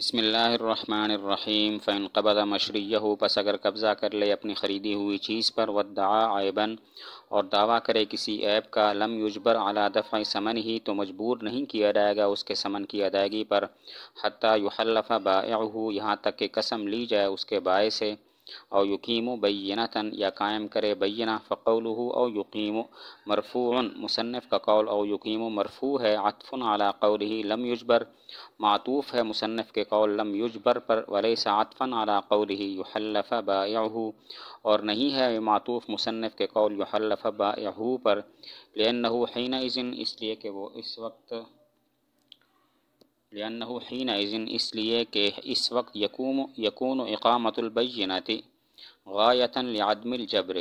बसमीम फ़ैन कबदा मशरिया हो बस अगर कब्ज़ा कर ले अपनी ख़रीदी हुई चीज़ पर वदा आयबन और दावा करे किसी ऐप का लम युजबर अला दफ़ा समन ही तो मजबूर नहीं किया जाएगा उसके समन की अदायगी पर हती युहल्लफ़ा बाहू यहाँ तक कि कसम ली जाए उसके बाय से और यकीम बैनता या कायम करे बैना फ़ौल और यकीम मरफ़ून मुसनफ़ का कौल और यकीम मरफ़ू है अतफ़न अला कौल ही लम युजबर मातूफ़ है मुसनफ़ के कौल लम युजबर पर वले सातफ़न अला कौल ही यहल्फ़ बाहू और नहीं है मातूफ़ मुसनफ़ के कौल यहल्फ़ बाहू पर लेन नहू हन इज़न इसलिए कि वो इस वक्त लियन इज़िन इसलिए कि इस वक्त यकूम यकून इकामतुलबैनत गायता लियादमिल जबर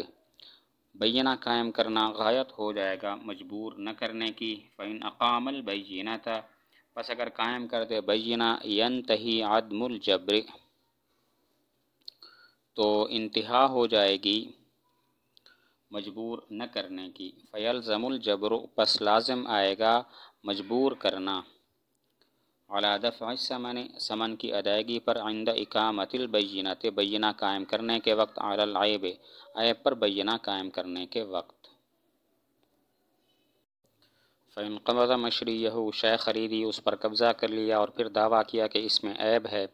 बैना कायम करना गायत हो जाएगा मजबूर न करने की फ़ैन अकामल बैना था बस अगर कायम कर दे बैना यन तही आदमुल जबर तो इंतहा हो जाएगी मजबूर न करने की फ़ैल ज़मुल जबर बस लाजम आएगा मजबूर करना अलादफ़ समन समन की अदायगी पर आइंद इकामतिल बैनत बैना कायम करने के वक्त आलब ऐब पर बैना कायम करने के वक्त फ़ैन कबज़ा मशरी यह शय ख़रीदी उस पर कब्ज़ा कर लिया और फिर दावा किया कि इसमें ऐब है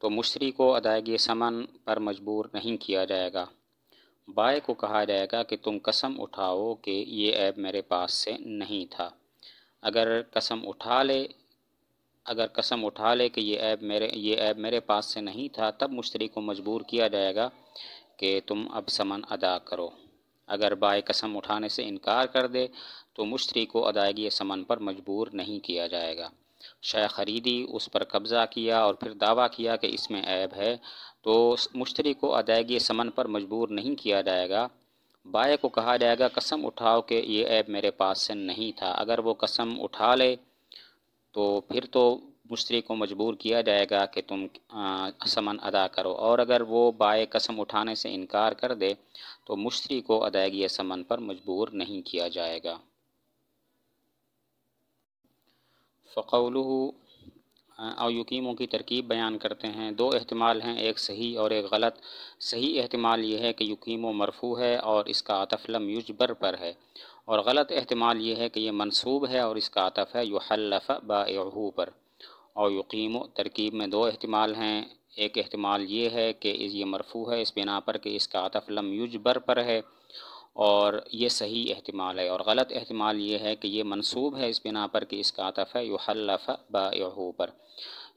तो मशरी को अदायगी समन पर मजबूर नहीं किया जाएगा बाय को कहा जाएगा कि तुम कसम उठाओ कि ये ऐब मेरे पास से नहीं था अगर कसम उठा ले अगर कसम उठा ले कि ये ऐप मेरे ये ऐप मेरे पास से नहीं था तब मुश्तरी को मजबूर किया जाएगा कि तुम अब समन अदा करो अगर बाय कसम उठाने से इनकार कर दे तो मुश्तरी को अदायगी समन पर मजबूर नहीं किया जाएगा शय ख़रीदी उस पर कब्ज़ा किया और फिर दावा किया कि इसमें ऐब है तो मुश्तरी को अदायगी समन पर मजबूर नहीं किया जाएगा बाय को कहा जाएगा कसम उठाओ कि ये ऐब मेरे पास से नहीं था अगर वो कसम उठा ले तो फिर तो मुश्तरी को मजबूर किया जाएगा कि तुम समन अदा करो और अगर वो बाय कसम उठाने से इनकार कर दे तो मुश्तरी को अदायगी समन पर मजबूर नहीं किया जाएगा और यकीमों की तरकीब बयान करते हैं दो अहतमाल हैं एक सही और एक गलत सही अहतमाल यह है कि यकीम मरफू है और इसका अतफ़लम युजबर पर है और ग़लत अहतमाल ये है कि ये मनसूब है और इसका आतफ़ है युहल्लफ़ बाहू पर और यकीम तरकीब में दो अहतमाल हैं एक अहतमाल ये है कि ये मरफू है इस बिना पर कि इसका आतफ़ लम युजबर पर है और ये सही अहतमाल है और ग़लत अहतमाल ये है कि ये मनसूब है इस बिना पर कि इसका आतफ़ है युहल्लफ़ बाहू पर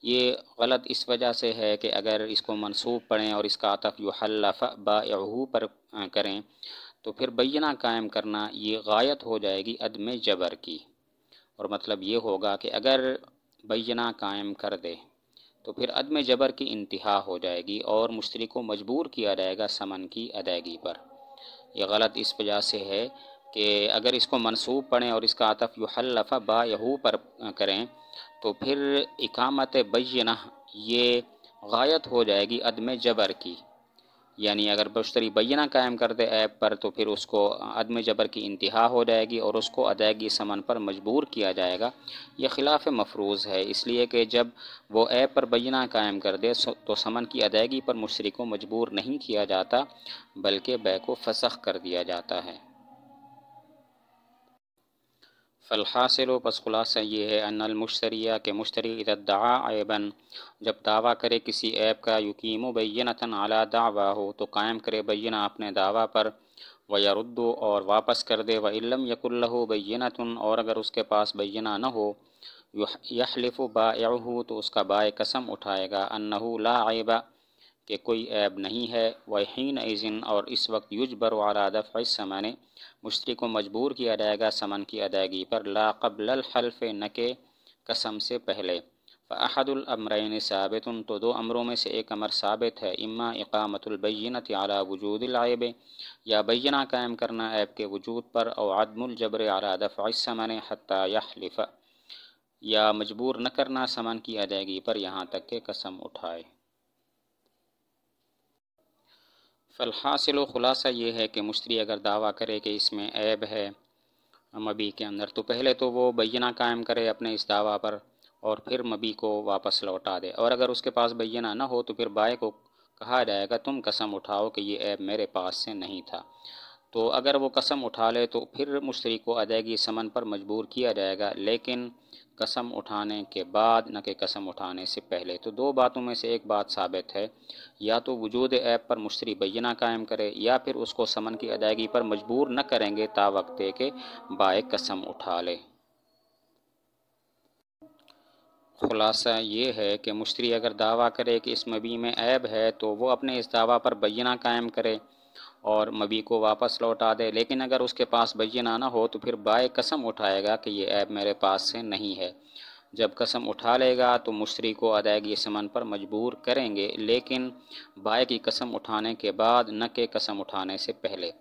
ये गलत इस वजह से है कि अगर इसको मनसूब पढ़ें और इसका आतफ़ युहल्लफ़ बाहू पर करें तो फिर बैना कायम करना ये गायत हो जाएगी अदम जबर की और मतलब ये होगा कि अगर बैना कायम कर दे तो फिर अदम जबर की इंतहा हो जाएगी और मुश्तरी को मजबूर किया जाएगा समन की अदायगी पर यह गलत इस वजह से है कि अगर इसको मनसूब पढ़ें और इसका आतफ़ युहल्लफ़ा बाहू पर करें तो फिर इकामत बैना ये गायत हो जाएगी अदम जबर की यानी अगर बशतरी बैना कायम कर दे ऐप पर तो फिर उसको अदम जबर की इंतहा हो जाएगी और उसको अदायगी समन पर मजबूर किया जाएगा यह खिलाफ मफरूज़ है इसलिए कि जब वो ऐप पर बैना कायम कर दे तो समन की अदायगी पर मुशरक को मजबूर नहीं किया जाता बल्कि बै को फसख कर दिया जाता है फ़लहासिल पस खुलासा ये है अनलमुश्तरिया के मुश्तरी इरदा जब दावा करे किसी ऐप का यकीम बैनता आला दावा हो तो कायम करे बैना अपने दावा पर वयरुद्दो और वापस कर दे वम यकुल्लह बैनतन और अगर उसके पास बैना न हो यहलिफ बाहू तो उसका बाय कसम उठाएगा अन्नहू ला ऐबा कोई ऐब नहीं है वहीन इज़िन और इस वक्त युजबर वाला दफ़ समाने मुश्तरी को मजबूर किया जाएगा समन की अदायगी पर लाकबल हल्फ न के कसम से पहले फ़ाहदुलमरैन साबित तो दो अमरों में से एक अमर साबित है इम्मा इकामतुलबैनत अला लाइब या बैना कायम करना ऐब के वजूद पर और आदमुलजबर अला दफ़ासमन हती यहलिफ़ या मजबूर न करना समन की अदायगी पर यहाँ तक के कसम उठाए फ़लहासिल ख़ुलासा ये है कि मुश्तरी अगर दावा करे कि इसमें ऐब है मबी के अंदर तो पहले तो वो बैना कायम करे अपने इस दावा पर और फिर मबी को वापस लौटा दे और अगर उसके पास बैना ना हो तो फिर बाय को कहा जाएगा तुम कसम उठाओ कि ये ऐब मेरे पास से नहीं था तो अगर वो कसम उठा ले तो फिर मुश्तरी को अदायगी समन पर मजबूर किया जाएगा लेकिन कसम उठाने के बाद न कि कसम उठाने से पहले तो दो बातों में से एक बात साबित है या तो वजूद ऐप पर मुश्तरी बैना कायम करे या फिर उसको समन की अदायगी पर मजबूर न करेंगे ता वक्त के बाय कसम उठा ले खुलासा ये है कि मुश्तरी अगर दावा करे कि इस मबी में ऐब है तो वो अपने इस दावा पर बैना कायम करे और मबी को वापस लौटा दे लेकिन अगर उसके पास बैना ना हो तो फिर बाय कसम उठाएगा कि ये ऐप मेरे पास से नहीं है जब कसम उठा लेगा तो मुशरी को अदायगी समन पर मजबूर करेंगे लेकिन बाय की कसम उठाने के बाद न के कसम उठाने से पहले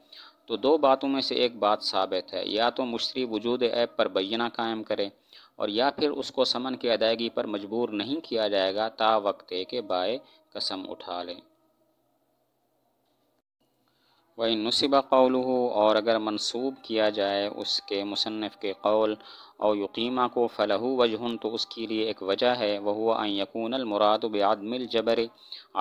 तो दो बातों में से एक बात साबित है या तो मुशरी वजूद ऐप पर बैना कायम करे और या फिर उसको समन की अदायगी पर मजबूर नहीं किया जाएगा ता वक्त के बाय कसम उठा लें वही नसीबा कौल और अगर मनसूब किया जाए उसके मुसनफ़ के कौल और यकीमा को फ़लहू वजहन तो उसके लिए एक वजह है वह हुआ यकून मुराद बदमिल जबर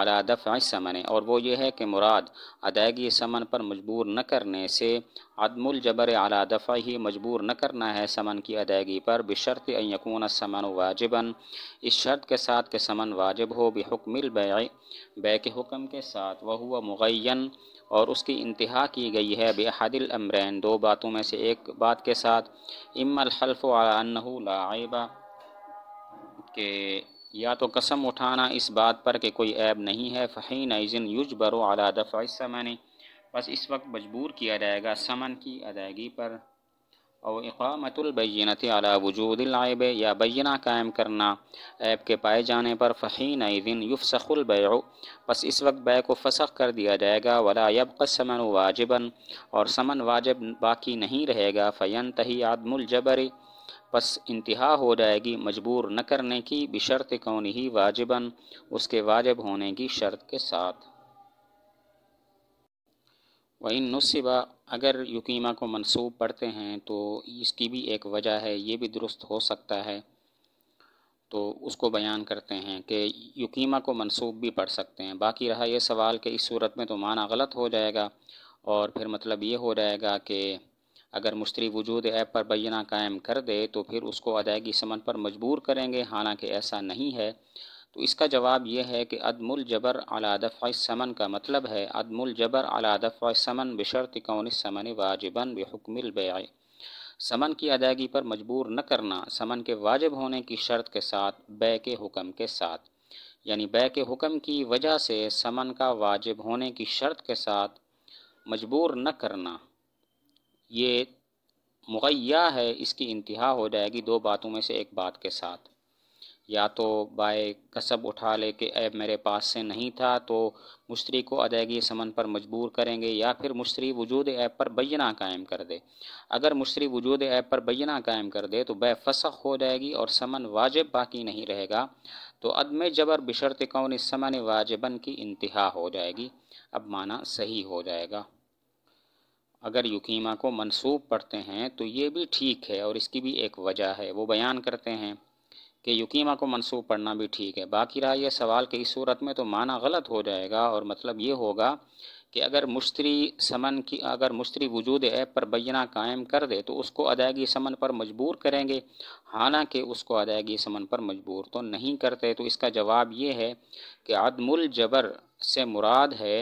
अला दफ़ समन और वो ये है कि मुराद अदायगी समन पर मजबूर न करने से अदमुल जबर अला दफ़ा ही मजबूर न करना है समन की अदायगी पर बशरत यकून समन वाजिबन इस शर्त के साथ के समन वाजिब हो बेहकमिल बै बै के हुक्म के साथ वह हुआ मुगैन और उसकी इंतहा की गई है बेहदिल अमरैन दो बातों में से एक बात के साथ इमल हल्फ लाइबा के या तो कसम उठाना इस बात पर कि कोई ऐब नहीं है फ़हीन इज़न युज बरो अला दफ़ा समन बस इस वक्त मजबूर किया जाएगा समन की अदायगी पर और इकामतुलबैनत अला वजूदलाइब या बैना कायम करना ऐप के पाए जाने पर फ़हीन युफ युफसखुलबै बस इस वक्त बै को फसख कर दिया जाएगा वला यबसमन वाजिबन और समन वाजिब बाकी नहीं रहेगा फ़ैन तही आदमुलजबरी बस इंतहा हो जाएगी मजबूर न करने की बिशर्त कौन ही वाजिबन उसके वाजिब होने की शर्त के साथ वही नुस्बा अगर यकीमा को मनसूब पढ़ते हैं तो इसकी भी एक वजह है ये भी दुरुस्त हो सकता है तो उसको बयान करते हैं कि यकीमा को मनसूब भी पढ़ सकते हैं बाकी रहा यह सवाल कि इस सूरत में तो माना गलत हो जाएगा और फिर मतलब ये हो जाएगा कि अगर मुश्तरी वजूद ऐप पर बैना कायम कर दे तो फिर उसको अदायगी समन पर मजबूर करेंगे हालांकि ऐसा नहीं है तो इसका जवाब यह है कि अदमुल जबर अलादफ़ समन का मतलब है अदमुल जबर अलादफ़ समन बशरत कौन समन वाजिबन बेहकमिल बे समन की अदायगी पर मजबूर न करना समन के वाजिब होने की शर्त के साथ बे के हुक्म के साथ यानी बे के हुक्म की वजह से समन का वाजिब होने की शर्त के साथ मजबूर न करना ये मुहैया है इसकी इंतहा हो जाएगी दो बातों में से एक बात के साथ या तो बाय कसब उठा ले कि ऐब मेरे पास से नहीं था तो मुश्तरी को अदायगी समन पर मजबूर करेंगे या फिर मुश्तरी वजूद ऐप पर बैना कायम कर दे अगर मुश्तरी वजूद ऐप पर बैना कायम कर दे तो बे फसख हो जाएगी और समन वाजिब बाकी नहीं रहेगा तो अदम जबर बिशरत कौन समन वाजिबन की इंतहा हो जाएगी अब माना सही हो जाएगा अगर युकीमा को मंसूब पढ़ते हैं तो ये भी ठीक है और इसकी भी एक वजह है वो बयान करते हैं कि युकीमा को मंसूब पढ़ना भी ठीक है बाकी रहा यह सवाल कि इस सूरत में तो माना गलत हो जाएगा और मतलब ये होगा कि अगर मुश्तरी समन की अगर मुश्तरी वजूद ऐप पर बैना कायम कर दे तो उसको अदायगी समन पर मजबूर करेंगे हालांकि उसको अदायगी समन पर मजबूर तो नहीं करते तो इसका जवाब ये है कि आदमुल जबर से मुराद है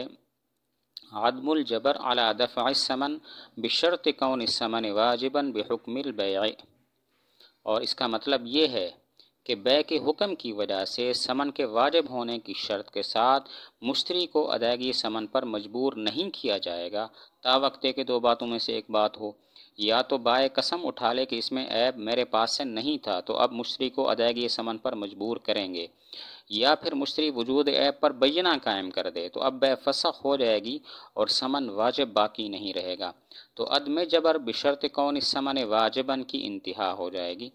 आदमुल जबर अला समन बशरत कौन समन वाजिबन बेहकमिल बै और इसका मतलब ये है कि बै के हुक्म की वजह से समन के वाजिब होने की शर्त के साथ मुश्तरी को अदायगी समन पर मजबूर नहीं किया जाएगा ता वक्ते के दो बातों में से एक बात हो या तो बाय कसम उठा ले कि इसमें ऐब मेरे पास से नहीं था तो अब मुश्तरी को अदायगी समन पर मजबूर करेंगे या फिर मुश्तरी वजूद ऐप पर बैना कायम कर दे तो अब बेफसक हो जाएगी और समन वाजिब बाकी नहीं रहेगा तो अदम जबर बशरत कौन इस समन वाजिबन की इंतहा हो जाएगी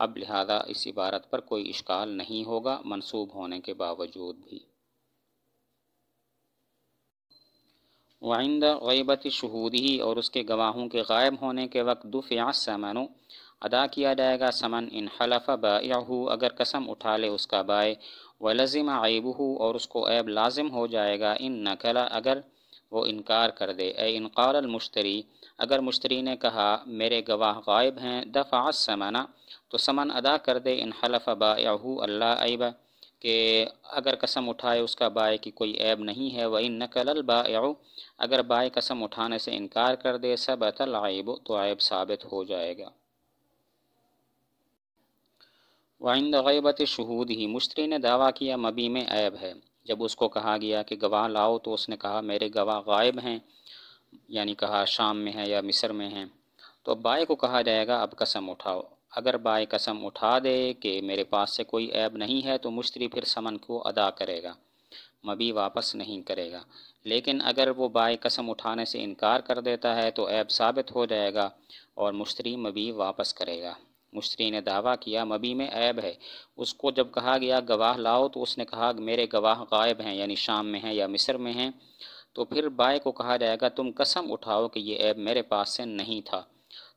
अब लिहाजा इस इबारत पर कोई इश्काल नहीं होगा मनसूब होने के बावजूद भी वाइंदा गैबत शहूदी और उसके गवाहों के गायब होने के वक्त दुफिया समनो अदा किया जाएगा समन इन हलफ़ा बाहू अगर कसम उठा ले उसका बाय व लजिम हो और उसको ऐब लाजिम हो जाएगा इन नकला अगर वो इनकार कर दे ए इनकार मुश्तरी अगर मुश्तरी ने कहा मेरे गवाह गायब हैं दफ़ा समाना तो समन अदा कर दे इन हलफ बाहू अल्लाह ऐब के अगर कसम उठाए उसका बाय की कोई ऐब नहीं है वह इन नकल बाऊ अगर बाय कसम उठाने से इनकार कर दे सब अतल आयब तो ऐब साबित हो जाएगा वाइंद गैबत शहूद ही मुश्तरी ने दावा किया मबी में ऐब है जब उसको कहा गया कि गवाह लाओ तो उसने कहा मेरे गवाह गायब हैं यानी कहा शाम में है या मिस्र में हैं तो अब बाय को कहा जाएगा अब कसम उठाओ अगर बाय कसम उठा दे कि मेरे पास से कोई ऐब नहीं है तो मुश्तरी फिर समन को अदा करेगा मबी वापस नहीं करेगा लेकिन अगर वो बाय कसम उठाने से इनकार कर देता है तो ऐब साबित हो जाएगा और मुश्तरी मबी वापस करेगा मुश्री ने दावा किया मबी में ऐब है उसको जब कहा गया गवाह लाओ तो उसने कहा मेरे गवाह गायब हैं यानी शाम में हैं या मिस्र में हैं तो फिर बाय को कहा जाएगा तुम कसम उठाओ कि ये ऐब मेरे पास से नहीं था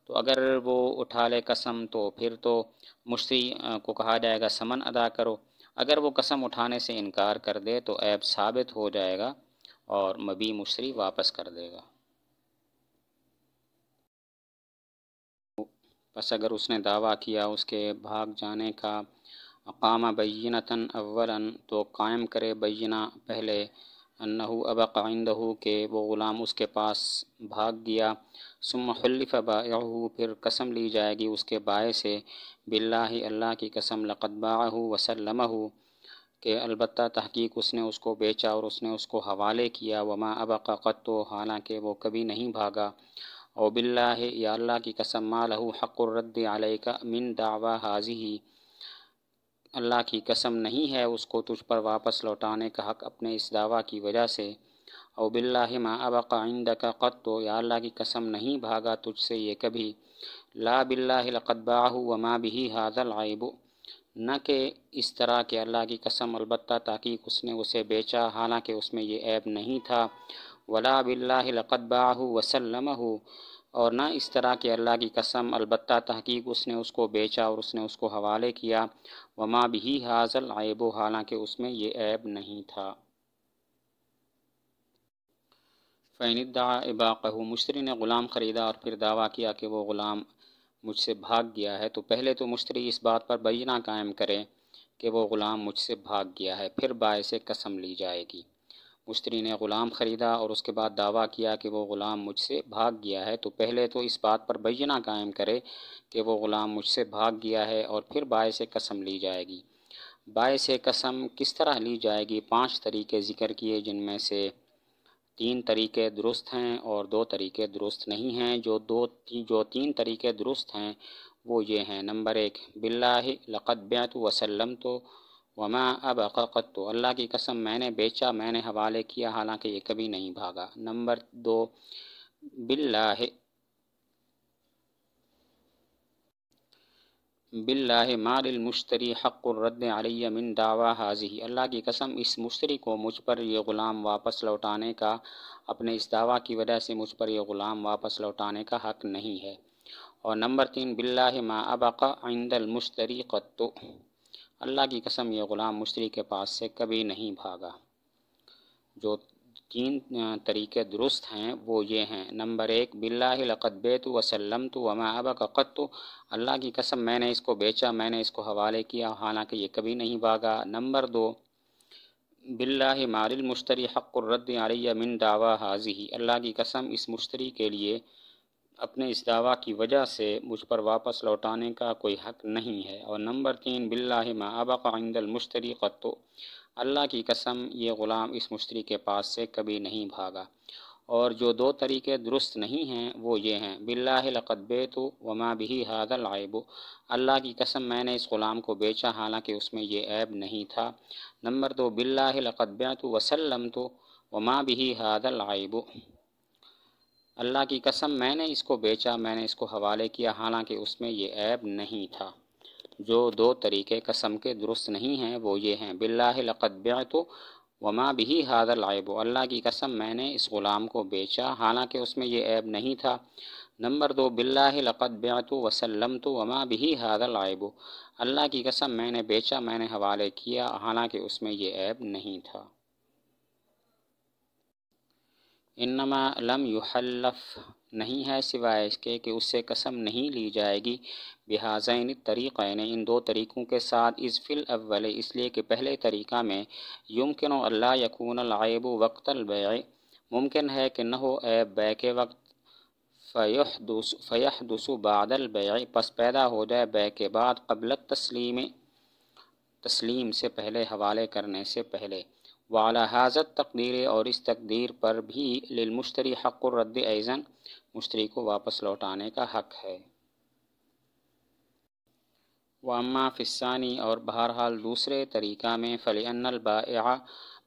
तो अगर वो उठा ले कसम तो फिर तो मुश्री को कहा जाएगा समन अदा करो अगर वो कसम उठाने से इनकार कर दे तो ऐब साबित हो जाएगा और मबी मुश्री वापस कर देगा बस अगर उसने दावा किया उसके भाग जाने का अकाम बैनता अवला तो कायम करे बैना पहले अनहू अब हो के वो ग़ुलाम उसके पास भाग गया सुमखलफ़ बाहू फिर कसम ली जाएगी उसके बाय से बिल्ला अल्लाह की कसम लकदबाहू वसलम के अलबत् तहकीक उसने उसको बेचा और उसने उसको हवाले किया वमा अब क़त तो हालांकि वो कभी नहीं भागा ओबिल्ला या अल्लाह की कसम मा लहू हक़ुरद का मिन दावा हाजी ही अल्लाह की कसम नहीं है उसको तुझ पर वापस लौटाने का हक़ अपने इस दावा की वजह से ओबिल्ला माँ अबकाइंद का क़त तो या अल्लाह की कसम नहीं भागा तुझसे ये कभी ला बिल्लाक़बाह व माँ भी हाजल आयब न कि इस तरह के अल्लाह की कसम अलबत् ताकि उसने उसे बेचा हालांकि उसमें ये ऐब नहीं था वला बिल्लाक़दबाह वसलम और ना इस तरह के अल्लाह की कसम अलबत् तहकीक उसने उसको बेचा और उसने उसको हवाले किया वमा भी हाजल ऐब हालांकि उसमें ये ऐब नहीं था फ़ैनदा इबाक़ू मुश्तरी ने ग़ुलाम ख़रीदा और फिर दावा किया कि वो ग़ुलाम मुझसे भाग गया है तो पहले तो मुश्तरी इस बात पर बैना कायम करें कि वो ग़ुलाम मुझसे भाग गया है फिर से कसम ली जाएगी मुश्तरी ने ग़ुलाम ख़रीदा और उसके बाद दावा किया कि वो ग़ुलाम मुझसे भाग गया है तो पहले तो इस बात पर बैना कायम करे कि वो ग़ुलाम मुझसे भाग गया है और फिर बाय से कसम ली जाएगी बाय से कसम किस तरह ली जाएगी पांच तरीके ज़िक्र किए जिनमें से तीन तरीके दुरुस्त हैं और दो तरीके दुरुस्त नहीं हैं जो दो ती, जो तीन तरीके दुरुस्त हैं वो ये हैं नंबर एक बिल्ला लक़द वसलम तो वमा अब तो अल्लाह की कसम मैंने बेचा मैंने हवाले किया हालांकि ये कभी नहीं भागा नंबर दो बिल्लाह बिल्ला मारिल मुश्तरी हक़ुरद आलिया मिन दावा हाजी अल्लाह की कसम इस मुश्तरी को मुझ पर यह ग़ुलाम वापस लौटाने का अपने इस दावा की वजह से मुझ पर यह ग़ुलाम वापस लौटाने का हक़ नहीं है और नंबर तीन बिल्ला मा अबका आइंदल मुश्तरी कत्तु अल्लाह की कसम ये ग़ुलाम मुशतरी के पास से कभी नहीं भागा जो तीन तरीके दुरुस्त हैं वो ये हैं नंबर एक तो वसलम तो वमा अबकत तो अल्लाह की कसम मैंने इसको बेचा मैंने इसको हवाले किया हालांकि ये कभी नहीं भागा नंबर दो बिल्ला मारिल मुश्तरी हक़ुरद्द आलिया मिन दावा हाजी अल्लाह की कसम इस मुश्तरी के लिए अपने इस दावा की वजह से मुझ पर वापस लौटाने का कोई हक नहीं है और नंबर तीन बिल्ला माबक़ाइंदल मुश्तरी क़त्तो अल्लाह की कसम ये ग़ुलाम इस मुश्तरी के पास से कभी नहीं भागा और जो दो तरीके दुरुस्त नहीं हैं वो ये हैं बिल्ला तो वमा भी हादल आयबो अल्लाह की कसम मैंने इस ग़ुलाम को बेचा हालांकि उसमें ये ऐब नहीं था नंबर दो बिल्ला लक़दबे तो वसलम तो वमा भी हादल आयबो अल्लाह की कसम मैंने इसको बेचा मैंने इसको हवाले किया हालांकि उसमें ये ऐब नहीं था जो दो तरीके कसम के दुरुस्त नहीं हैं वो ये हैं बिल्ला लक़दब्या तो वमा भी हादर लाइब अल्लाह की कसम मैंने इस ग़ुलाम को बेचा हालांकि उसमें ये ऐब नहीं था नंबर दो बिल्ला लक़दब्या तो वसलम तो वमा भी हादर लाइब अल्लाह की कसम मैंने बेचा मैंने हवाले किया हालांकि उसमें ये ऐब नहीं था इनमा लम युहल्लफ नहीं है सिवाय इसके कि उससे कसम नहीं ली जाएगी बिहाजैन ने इन दो तरीक़ों के साथ इस फिल अव्वल इसलिए कि पहले तरीक़ा में यमकिन अल्लाह यकून आयब वक्त अलबै मुमकिन है कि न हो ऐब बै के वक्त फ़यह दुस फ़यह दुसु बादल बै पस पैदा हो जाए बै के बाद कबल तस्लीम तस्लीम से पहले हवाले करने से पहले वाला हाजत तकदीर और इस तकदीर पर भी लिलमुश्तरी हक रद्द ऐज़न मुश्तरी को वापस लौटाने का हक है वामा फ़िसानी और बहरहाल दूसरे तरीक़ा में फ़लिअनबाया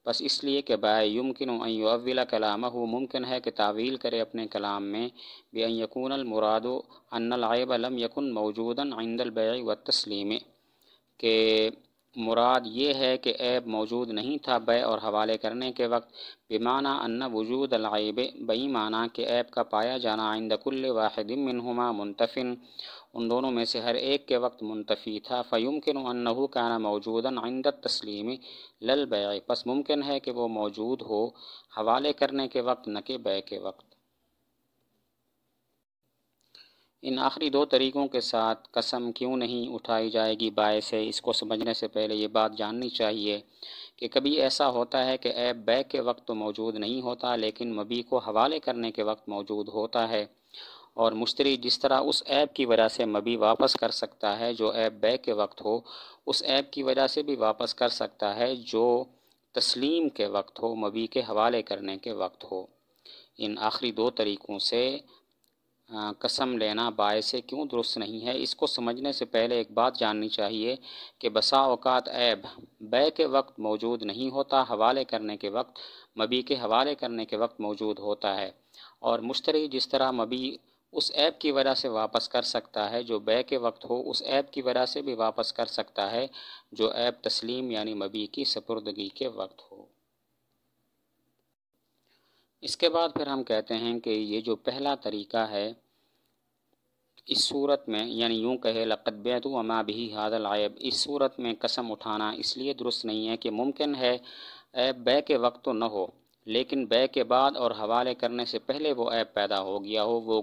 बस इसलिए कि बायमकिन अविला कलाम हो मुमकिन है कि तावील करे अपने कलाम में बेन यकून मुरादो अनलआब यकुन मौजूदा आइंदल व तस्लीम के मुराद ये है कि ऐब मौजूद नहीं था बे और हवाले करने के वक्त बेमाना अन्न वजूद लाइब बई माना कि ऐब का पाया जाना आइंदकुल्ल मिनहुमा मुनतफिन उन दोनों में से हर एक के वक्त मुनतफ़ी था फ़युमकिन अनहू काना मौजूदा आइंद तस्लीम लल बे पस मुमकिन है कि वो मौजूद हो हवाले करने के वक्त न के बे के वक्त इन आखिरी दो तरीक़ों के साथ कसम क्यों नहीं उठाई जाएगी बायस है इसको समझने से पहले ये बात जाननी चाहिए कि कभी ऐसा होता है कि ऐप बै के वक्त तो मौजूद नहीं होता लेकिन मबी को हवाले करने के वक्त मौजूद होता है और मुश्तरी जिस तरह उस ऐप की वजह से मबी वापस कर सकता है जो ऐप बै के वक्त हो उस ऐप की वजह से भी वापस कर सकता है जो तस्लीम के वक्त हो मबी के हवाले करने के वक्त हो इन आखिरी दो तरीक़ों से कसम लेना बायस क्यों दुरुस्त नहीं है इसको समझने से पहले एक बात जाननी चाहिए कि बसा अवकात ऐब बै के वक्त मौजूद नहीं होता हवाले करने के वक्त मबी के हवाले करने के वक्त मौजूद होता है और मुश्तरी जिस तरह मबी उस ऐप की वजह से वापस कर सकता है जो बै के वक्त हो उस ऐप की वजह से भी वापस कर सकता है जो ऐप तस्लीम यानी मबी की सपुर्दगी के वक्त हो इसके बाद फिर हम कहते हैं कि ये जो पहला तरीका है इस सूरत में यानी यूँ कहे लकदबैत अमा भी हादल आयब इस सूरत में कसम उठाना इसलिए दुरुस्त नहीं है कि मुमकिन है ऐब बै के वक्त तो न हो लेकिन बै के बाद और हवाले करने से पहले वो ऐप पैदा हो गया हो वो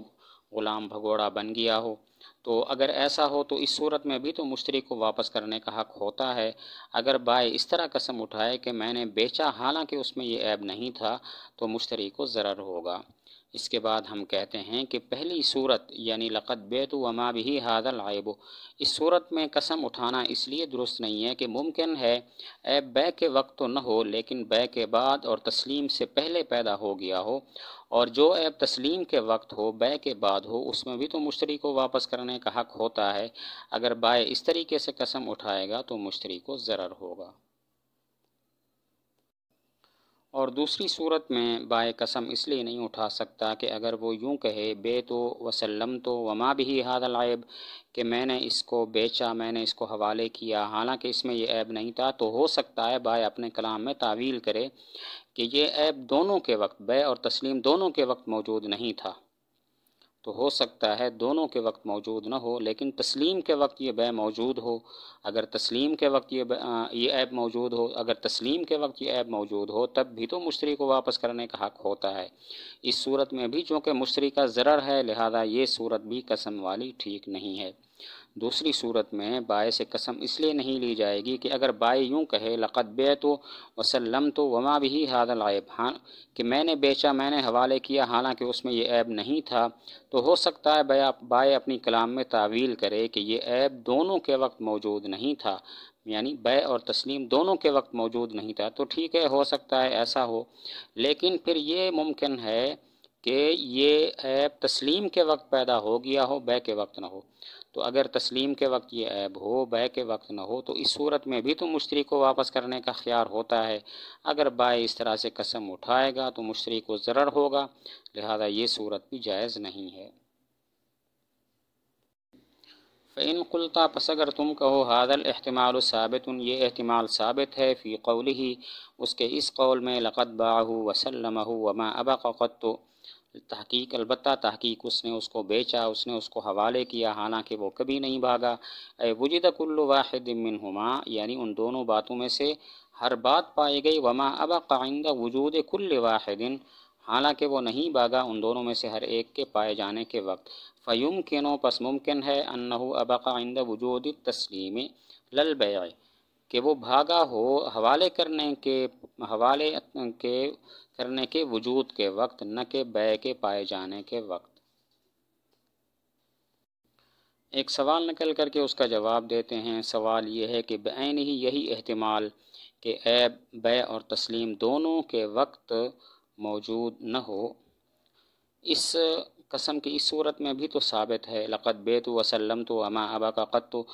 ग़ुलाम भगोड़ा बन गया हो तो अगर ऐसा हो तो इस सूरत में भी तो मुश्तरी को वापस करने का हक़ होता है अगर बाय इस तरह कसम उठाए कि मैंने बेचा हालांकि उसमें ये ऐब नहीं था तो मुश्तरी को ज़रर होगा इसके बाद हम कहते हैं कि पहली सूरत यानी लक़त बेत वमा भी हादल आयब इस सूरत में कसम उठाना इसलिए दुरुस्त नहीं है कि मुमकिन है ऐब बै के वक्त तो न हो लेकिन बै के बाद और तस्लीम से पहले पैदा हो गया हो और जो ऐब तस्लीम के वक्त हो बै के बाद हो उसमें भी तो मुश्तरी को वापस करने का हक़ होता है अगर बाय इस तरीके से कसम उठाएगा तो मुश्तरी को ज़रर होगा और दूसरी सूरत में बाय कसम इसलिए नहीं उठा सकता कि अगर वो यूं कहे बे तो वसलम तो वमा भी हादल ऐब कि मैंने इसको बेचा मैंने इसको हवाले किया हालांकि इसमें यह ऐब नहीं था तो हो सकता है बाय अपने कलाम में तावील करे कि ये ऐब दोनों के वक्त बे और तस्लीम दोनों के वक्त मौजूद नहीं था तो हो सकता है दोनों के वक्त मौजूद ना हो लेकिन तस्लीम के वक्त ये बै मौजूद हो अगर तस्लीम के वक्त ये ये ऐप मौजूद हो अगर तस्लीम के वक्त ये ऐप मौजूद हो तब भी तो मुश्तरी को वापस करने का हक़ होता है इस सूरत में भी चूँकि मुश्तरी का ज़र है लिहाजा ये सूरत भी कसम वाली ठीक नहीं है दूसरी सूरत में बाय से कसम इसलिए नहीं ली जाएगी कि अगर बाय यूँ कहे लक़त बे तो वसलम तो वमा भी हादल आयब हाँ कि मैंने बेचा मैंने हवाले किया हालांकि उसमें यह ऐब नहीं था तो हो सकता है बाय अपनी कलाम में तावील करे कि यह ऐब दोनों के वक्त मौजूद नहीं था यानी बै और तस्लीम दोनों के वक्त मौजूद नहीं था तो ठीक है हो सकता है ऐसा हो लेकिन फिर ये मुमकिन है कि ये ऐप तस्लीम के वक्त पैदा हो गया हो बे के वक्त ना हो तो अगर तस्लीम के वक्त ये ऐब हो बै के वक्त ना हो तो इस सूरत में भी तो मुश्तरी को वापस करने का ख्याल होता है अगर बाय इस तरह से कसम उठाएगा तो मुश्तरी को ज़र होगा लिहाजा ये सूरत भी जायज़ नहीं है फ़ैन कुलता पस अगर तुम कहो हादल अहतमाल साबित ये अहतमाल साबित है फ़ी कौल ही उसके इस कौल में लक़त बाहू वसलम वमा अबा तो तहकीक अलबत् तहकीक उसने उसको बेचा उसने उसको हवाले किया हालांकि वो कभी नहीं भागा ए वजद वाहिद मिन हुमा यानी उन दोनों बातों में से हर बात पाई गई वमा अब काइंदा वजूद कुल्ल वाहिदिन हालांकि वो नहीं भागा उन दोनों में से हर एक के पाए जाने के वक्त फ़युम किनो पस मुमकिन है अनहु अब आइंदा वजूद तस्लीम ललबे कि वो भागा हो हवाले करने के हवाले के करने के वजूद के वक्त न के बय के पाए जाने के वक्त एक सवाल निकल करके उसका जवाब देते हैं सवाल यह है कि बैन ही यही अहतमाल के ऐब बय और तस्लीम दोनों के वक्त मौजूद न हो इस कसम की इस सूरत में भी तो साबित है लक़त बेत वसलम तो अमा अबा का कत तो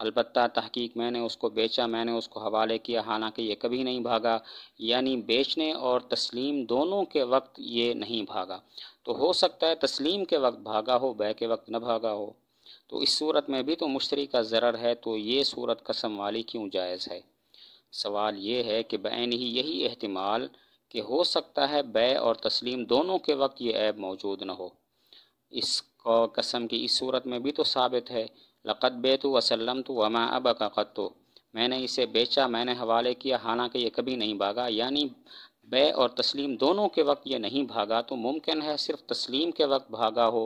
अलबत् तहकीक मैंने उसको बेचा मैंने उसको हवाले किया हालांकि ये कभी नहीं भागा यानी बेचने और तस्लीम दोनों के वक्त ये नहीं भागा तो हो सकता है तस्लीम के वक्त भागा हो बह के वक्त न भागा हो तो इस सूरत में भी तो मुश्तरी का ज़र है तो ये सूरत कसम वाली क्यों जायज़ है सवाल ये है कि बैन ही यही अहतमाल कि हो सकता है बे और तस्लीम दोनों के वक्त ये ऐब मौजूद न हो इस कसम की इस सूरत में भी तो साबित है लक़त बे तो वसलम तो वमा अब तो मैंने इसे बेचा मैंने हवाले किया हालांकि ये कभी नहीं भागा यानी बे और तस्लीम दोनों के वक्त ये नहीं भागा तो मुमकिन है सिर्फ तस्लीम के वक्त भागा हो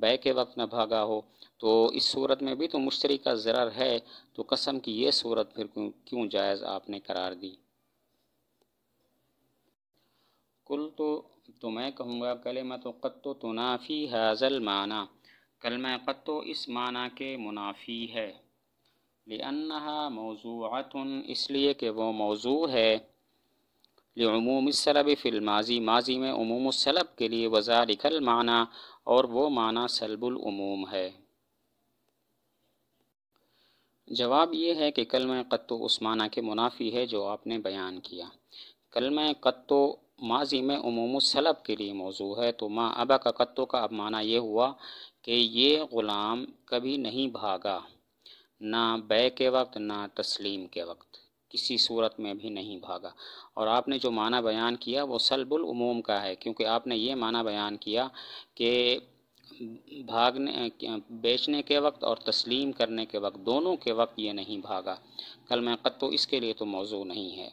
बे के वक्त न भागा हो तो इस सूरत में भी तो मुश्तरी का ज़रर है तो कसम की ये सूरत फिर क्यों जायज़ आपने करार दी कुल तो तो मैं कहूँगा कलमत तो कत्तो तनाफ़ी हाजल माना कलमा कत्तो इस माना के मुनाफी है लिअन्नहा मौजूआत इसलिए कि वो मौजू है सलब फ़िल्माजी माजी में उमूमसलब के लिए वजारिकल माना और वो माना सलबुलमूम है जवाब ये है कि कलम कत्तो उस माना के मुनाफी है जो आपने बयान किया कलम कत्तो माजी में उमूम सलब के लिए मौजू है तो माँ अबा का कत्तों का अब माना यह हुआ कि ये ग़ुलाम कभी नहीं भागा ना बे के वक्त ना तस्लीम के वक्त किसी सूरत में भी नहीं भागा और आपने जो माना बयान किया वो सलबुलमूम का है क्योंकि आपने ये माना बयान किया कि भागने बेचने के वक्त और तस्लीम करने के वक्त दोनों के वक्त ये नहीं भागा कल मैं कत्तो इसके लिए तो मौजू नहीं है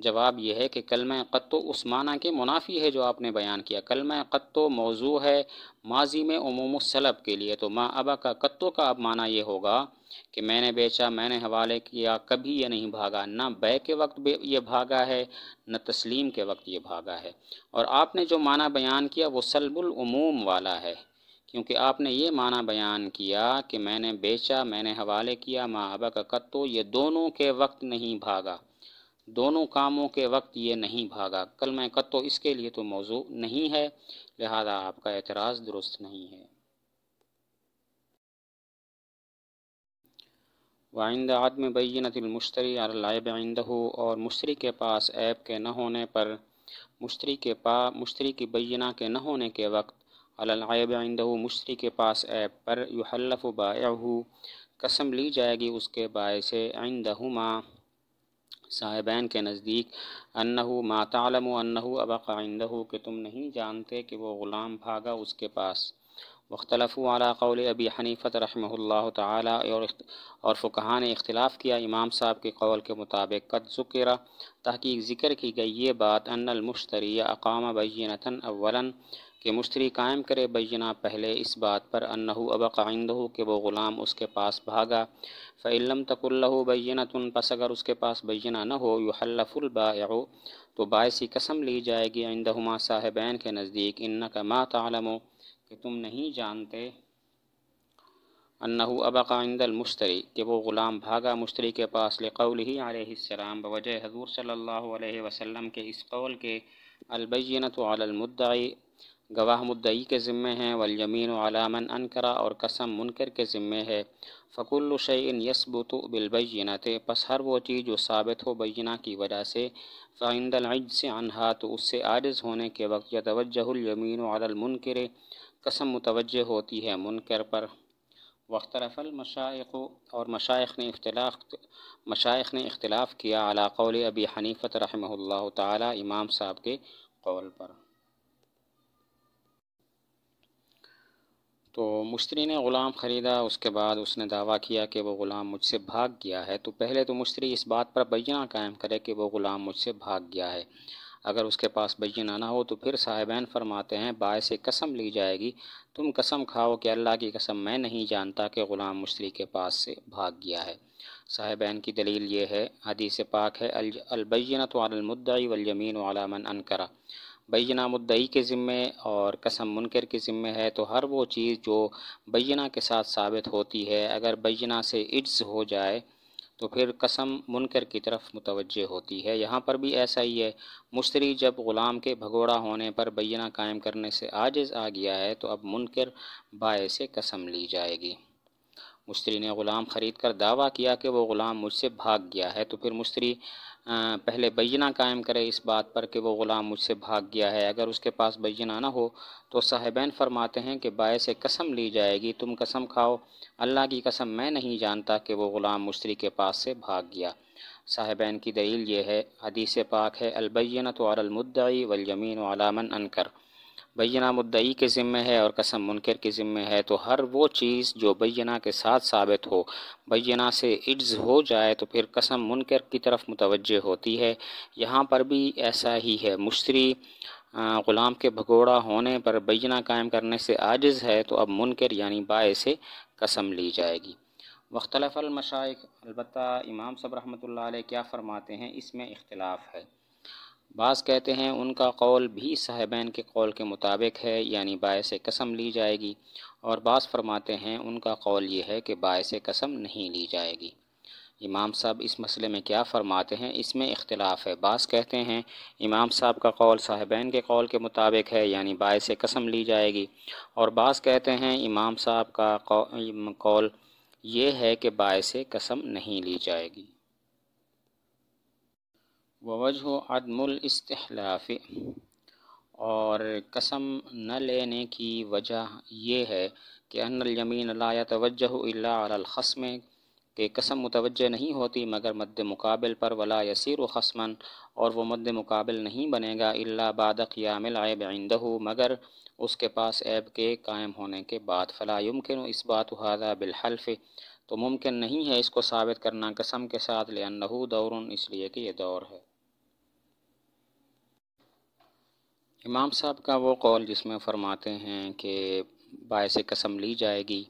जवाब यह है कि कलम क़त्तो उस माना के मुनाफी है जो आपने बयान किया कलम क़त्तो मौजू है माजी में उमूम सलब के लिए तो माँ अबा का कत्तो का अब माना यह होगा कि मैंने बेचा मैंने हवाले किया कभी ये नहीं भागा ना बै के वक्त यह भागा है न तस्लीम के वक्त ये भागा है और आपने जो माना बयान किया वो सलबुलमूम वाला है क्योंकि आपने ये माना बयान किया कि मैंने बेचा मैंने हवाले किया माँ अबा का कत्तो ये दोनों के वक्त नहीं भागा दोनों कामों के वक्त ये नहीं भागा कल मैं कत तो इसके लिए तो मौजू नहीं है लिहाजा आपका एतराज़ दुरुस्त नहीं है वाइंद आदम बैनतमश्तरी अलायब आइंद हो और मुश्तरी के पास ऐप के न होने पर मुश्तरी के पा मुश्तरी की बैना के न होने के वक्त अलब आइंद हो मुश्तरी के पास ऐप पर युहल्लफ़ बाया कसम ली जाएगी उसके से आइंद माँ साहिबान के नज़दीक अन्नहु मातालम अन्नहु अबकाइंदहु कि तुम नहीं जानते कि वो ग़ुलाम भागा उसके पास वख्तलफ़ अला कौल अबी हनीफ़त रहमल तर फ़ुकहा ने इख्तलाफ़ किया इमाम साहब के कौल के मुताबिक कद ज़ुकरा तहकीक ज़िक्र की गई ये बात अनलमुश्तरी अकाम बैनता अवला के मुश्तरी कायम करे बैना पहले इस बात पर अनहू अब आइंदहु के वो ग़ुलाम उसके पास भागा फ़िल्म तकुल्लहु बैना तुन पस अगर उसके पास बैना न हो युहल्लफुलबाओ तो बायसी कसम ली जाएगी आइंदुमा साहिबान के नज़दीक इन्ना का मा तलमो कि तुम नहीं जानते अन्नहू अबाकाइंदल मुश्तरी कि वो ग़ुलाम भागा मुश्तरी के पास कौल ही आलाम बवजह हजूर सल्ला वसम के इस कौल के अलबैनत गवाह मुद्दई के ज़िम्मे हैं वलयमीन अलामन अनकरा और कसम मुनकर के ज़िम्मे है फ़कुलशन शैन यसबुत बिलबैनत पस हर वो चीज़ जो साबित हो बैना की वजह से फ़ाइंदल से अनहा तो उससे आजिज़ होने के वक्त यतवजहलयमीन अलमुनकर कसम मुतवज होती है मुनकर पर वख्तरफल मशाइक और मशाइ ने इख्तलाफ मशाइ ने इख्तलाफ किया अला कौल अबी हनीफ़त रहमल्ला तमाम इमाम साहब के कौल पर तो मुश्तरी ने ग़ुलाम ख़रीदा उसके बाद उसने दावा किया कि वह ग़ुलाम मुझसे भाग गया है तो पहले तो मुश्तरी इस बात पर बैना कायम करे कि वह ग़ुलाम मुझसे भाग गया है अगर उसके पास बैना ना हो तो फिर साहिबान फरमाते हैं बाय से कसम ली जाएगी तुम कसम खाओ कि अल्लाह की कसम मैं नहीं जानता कि ग़ुलाम मुशरी के पास से भाग गया है साहिबान की दलील ये है हदीस पाक है अलबैना तो अलमुद्दई वलयमीन वालामन अनकरा बैना मुद्दई के ज़िम्मे और कसम मुनकर के ज़िम्मे है तो हर वो चीज़ जो बैना के साथ साबित होती है अगर बैना से इज्ज़ हो जाए तो फिर कसम मुनकर की तरफ मुतवजह होती है यहाँ पर भी ऐसा ही है मुश्तरी जब ग़ुलाम के भगोड़ा होने पर बैना कायम करने से आजिज़ आ गया है तो अब मुनकर बाय से कसम ली जाएगी मुश्तरी ने ग़ुलाम ख़रीद कर दावा किया कि वो ग़ुलाम मुझसे भाग गया है तो फिर मुश्तरी पहले बैना कायम करे इस बात पर कि वो ग़ुलाम मुझसे भाग गया है अगर उसके पास बैना ना हो तो साहिबैन फरमाते हैं कि बायस कसम ली जाएगी तुम कसम खाओ अल्लाह की कसम मैं नहीं जानता कि वो ग़ुलाम मुश्तरी के पास से भाग गया साहिबान की दलील ये है हदीस पाक है अलबैन तो अलमुद्दई वलयमीन वालामन अनकर बैना मुद्दई के ज़िम्मे है और कसम मुनकर के ज़िम्मे है तो हर वो चीज़ जो बैना के साथ साबित हो बैना से इज्ज़ हो जाए तो फिर कसम मुनकर की तरफ मुतवजह होती है यहाँ पर भी ऐसा ही है मुश्तरी ग़ुलाम के भगोड़ा होने पर बैना कायम करने से आजिज़ है तो अब मुनकर यानी बाय से कसम ली जाएगी मशाइ अलबत् इमाम सब रहमत क्या फ़रमाते हैं इसमें इख्तलाफ़ है बास कहते हैं उनका कौल भी साहिबान के कौल के मुताबिक है यानी बायस कसम ली जाएगी और बास फरमाते हैं उनका कौल ये है कि बायस कसम नहीं ली जाएगी इमाम साहब इस मसले में क्या फ़रमाते हैं इसमें इख्तलाफ है बास कहते हैं इमाम साहब का कौल साहिबान के कौल के मुताबिक है यानी बायस कसम ली जाएगी और बास कहते हैं इमाम साहब का कौल ये है कि बायस कसम नहीं ली जाएगी वजह अदमुल और कसम न लेने की वजह यह है कि लाया तोज्जह अलखसम के कसम मुतवजह नहीं होती मगर मद मुकाबल पर वला यसर खसमन और वह मद मुकाबल नहीं बनेगा अल्ला बाद क़यामिल ऐब आइंदहू मगर उसके पास ऐब के कायम होने के बाद फ़ला यमकिन इस बात हादा बिलहल्फ़ तो मुमकिन नहीं है इसको साबित करना कसम के साथ लेनहू दौर इसलिए कि यह दौर है इमाम साहब का वो कौल जिसमें फरमाते हैं कि बायस कसम ली जाएगी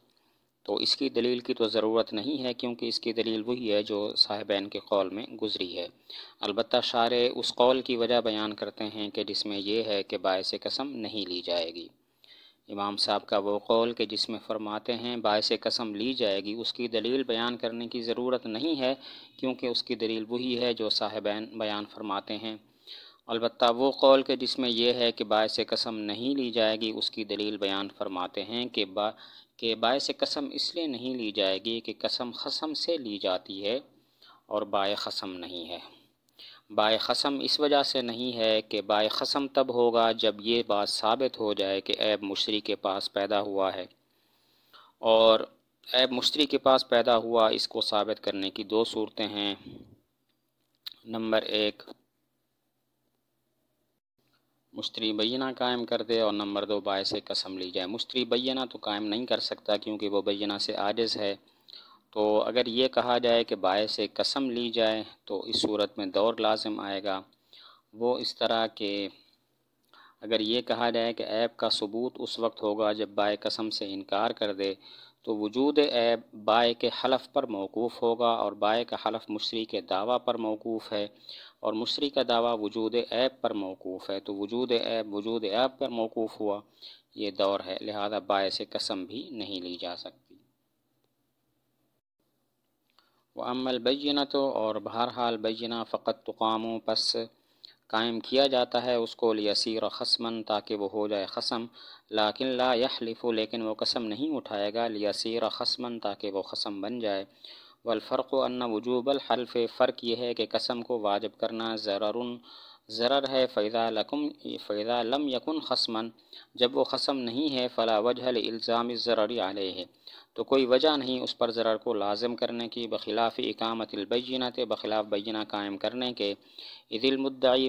तो इसकी दलील की तो ज़रूरत नहीं है क्योंकि इसकी दलील वही है जो साहिबान के कौल में गुजरी है अलबत् शार उस कौल की वजह बयान करते हैं कि जिसमें यह है कि बायस कसम नहीं ली जाएगी इमाम साहब का वो कौल के जिसमें फरमाते हैं बायस कसम ली जाएगी उसकी दलील बयान करने की ज़रूरत नहीं है क्योंकि उसकी दलील वही है जो साहिबान बयान फरमाते हैं अलबत् वो कौल के जिसमें यह है कि बायस कसम नहीं ली जाएगी उसकी दलील बयान फरमाते हैं कि बा के बायस कसम इसलिए नहीं ली जाएगी कि कसम खसम से ली जाती है और बाय खसम नहीं है बाय खसम इस वजह से नहीं है कि बाय खसम तब होगा जब ये बात साबित हो जाए कि ऐब मुशरी के पास पैदा हुआ है और ऐब मुशरी के पास पैदा हुआ इसको साबित करने की दो सूरतें हैं नंबर एक मुश्तरी बैना कायम कर दे और नंबर दो बाय से कसम ली जाए मुश्तरी बैना तो कायम नहीं कर सकता क्योंकि वो बैना से आजिज़ है तो अगर ये कहा जाए कि बाय से कसम ली जाए तो इस सूरत में दौर लाजम आएगा वो इस तरह के अगर ये कहा जाए कि ऐब का सबूत उस वक्त होगा जब बाय कसम से इनकार कर दे तो वजूद ऐब बाय के हलफ पर मौकूफ़ होगा और बाय का हलफ मुशरी के दावा पर मौकूफ़ है और मुशरी का दावा वजूद ऐब पर मौकूफ़ है तो वजूद ऐब वजूद ऐब पर मौकूफ़ हुआ ये दौर है लिहाजा बायस कसम भी नहीं ली जा सकती व अमल तो और बहरहाल बजना फ़कत तुकाम पस कायम किया जाता है उसको लियसर खसमन ताकि वह हो जाए खसम लाकिन ला यहलिफ़ लेकिन वह कसम नहीं उठाएगा लियसर खसमन ताकि वह खसम बन जाए वलफ़र्क़ अन वजूबल हल्फ़ फ़र्क यह है कि कसम को वाजब करना ज़ररुन ज़रर है फ़ैज़ा लकुम फ़ैज़ा लम यकुन खसमन जब वो खसम नहीं है फ़ला वजह इल्ज़ाम ज़ररी आले है तो कोई वजह नहीं उस पर ज़रर को लाजम करने की बखिलाफ़ इकामतबैनत बखिलाफ़ बैना कायम करने के इदिलमदाई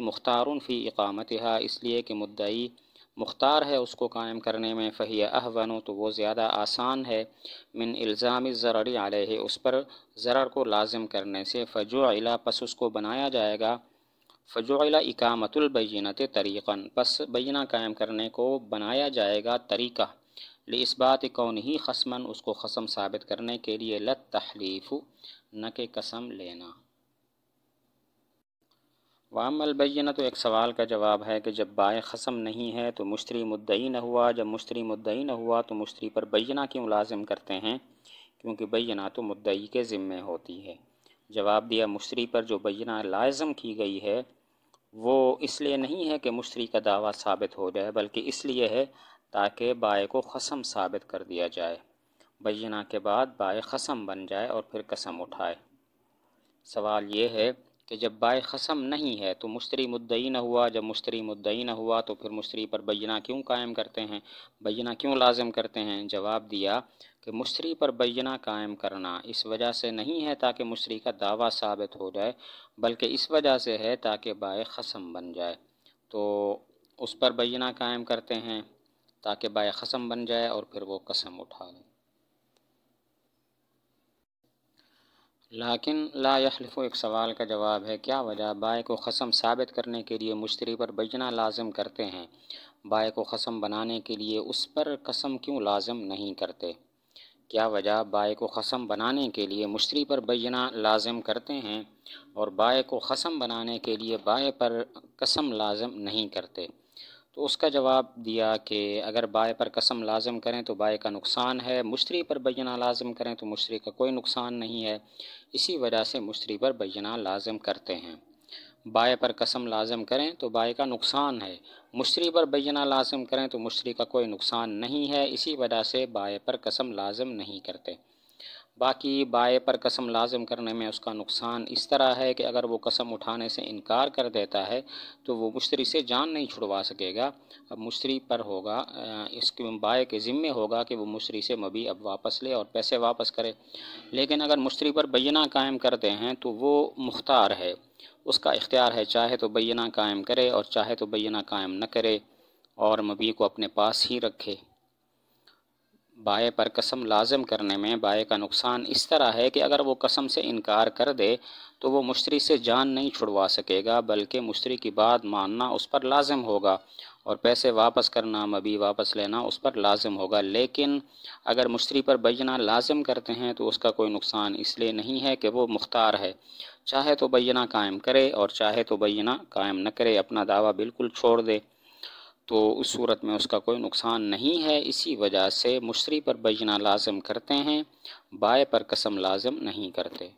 फ़ी इकामत इसलिए कि मुद्दई मुख्तार है उसको कायम करने में फ़हिया अहवन तो वो ज़्यादा आसान है मिन इल्ज़ाम ज़रड़ी है उस पर ज़रर को लाजम करने से फ़जुला पस उसको बनाया जाएगा फ़जुला इकामतुलबैनत तरीक़ा पस बना कायम करने को बनाया जाएगा तरीक़ा इस बात कौन ही खसमन उसको खसम साबित करने के लिए लत तहलीफ़ न के कसम लेना वाम अलबैना तो एक सवाल का जवाब है कि जब बाय खसम नहीं है तो मुश्तरी मुद्दई न हुआ जब मुश्तरी मुद्दई न हुआ तो मुश्तरी पर बैना क्यों लाजिम करते हैं क्योंकि बैना तो मुद्दई के ज़िम्मे होती है जवाब दिया मुश्तरी पर जो बैना लाजम की गई है वो इसलिए नहीं है कि मुश्तरी का दावा साबित हो जाए बल्कि इसलिए है ताकि बाय को खसम साबित कर दिया जाए बैना के बाद बाय खसम बन जाए और फिर कसम उठाए सवाल ये है कि जब बाय खसम नहीं है तो मुश्तरी मुद्दई न हुआ जब मुश्तरी मुद्दई न हुआ तो फिर मुश्तरी पर बैना क्यों कायम करते हैं बैना क्यों लाजम करते हैं जवाब दिया कि मुश्तरी पर बैना कायम करना इस वजह से नहीं है ताकि मुश्तरी का दावा साबित हो जाए बल्कि इस वजह से है ताकि बाय खसम बन जाए तो उस पर बैना कायम करते हैं ताकि बाय खसम बन जाए और फिर वो कसम उठा लें लाकिन ला यखलफ़ एक सवाल का जवाब है क्या वजह बाय को खसम साबित करने के लिए मुश्तरी पर बजना लाजम करते हैं बाय को खसम बनाने के लिए उस पर कसम क्यों लाजम नहीं करते क्या वजह बाय को खसम बनाने के लिए मुश्तरी पर बजना लाजम करते हैं और बाय को खसम बनाने के लिए बाय पर कसम लाजम नहीं करते तो उसका जवाब दिया कि अगर बाय पर कसम लाजम करें तो बाय का नुकसान है मुश्तरी पर बैना लाजम करें तो मुश्तरी का कोई नुकसान नहीं है इसी वजह से मुश्तरी पर बैना लाजम करते हैं बाय पर कसम लाजम करें तो बाय का नुकसान है मुश्तरी पर बैना लाजम करें तो मुश्तरी का कोई नुकसान नहीं है इसी वजह से बाय पर कसम लाजम नहीं करते बाकी बाए पर कसम लाजम करने में उसका नुकसान इस तरह है कि अगर वो कसम उठाने से इनकार कर देता है तो वो मुश्तरी से जान नहीं छुड़वा सकेगा अब मुश्तरी पर होगा इसके बाए के ज़िम्मे होगा कि वो मुश्तरी से मबी अब वापस ले और पैसे वापस करे लेकिन अगर मुश्तरी पर बैना कायम करते हैं तो वो मुख्तार है उसका इख्तियार है चाहे तो बैना कायम करे और चाहे तो बैना कायम न करे और मबी को अपने पास ही रखे बाए पर कसम लाजम करने में बाए का नुकसान इस तरह है कि अगर वो कसम से इनकार कर दे तो वो मुश्तरी से जान नहीं छुड़वा सकेगा बल्कि मुश्तरी की बात मानना उस पर लाजम होगा और पैसे वापस करना मबी वापस लेना उस पर लाजम होगा लेकिन अगर मुश्तरी पर बजना लाजम करते हैं तो उसका कोई नुकसान इसलिए नहीं है कि वो मुख्तार है चाहे तो बजना कायम करे और चाहे तो बजना कायम न करे अपना दावा बिल्कुल छोड़ दे तो उस सूरत में उसका कोई नुकसान नहीं है इसी वजह से मुशरी पर बजना लाजम करते हैं बाय पर कसम लाजम नहीं करते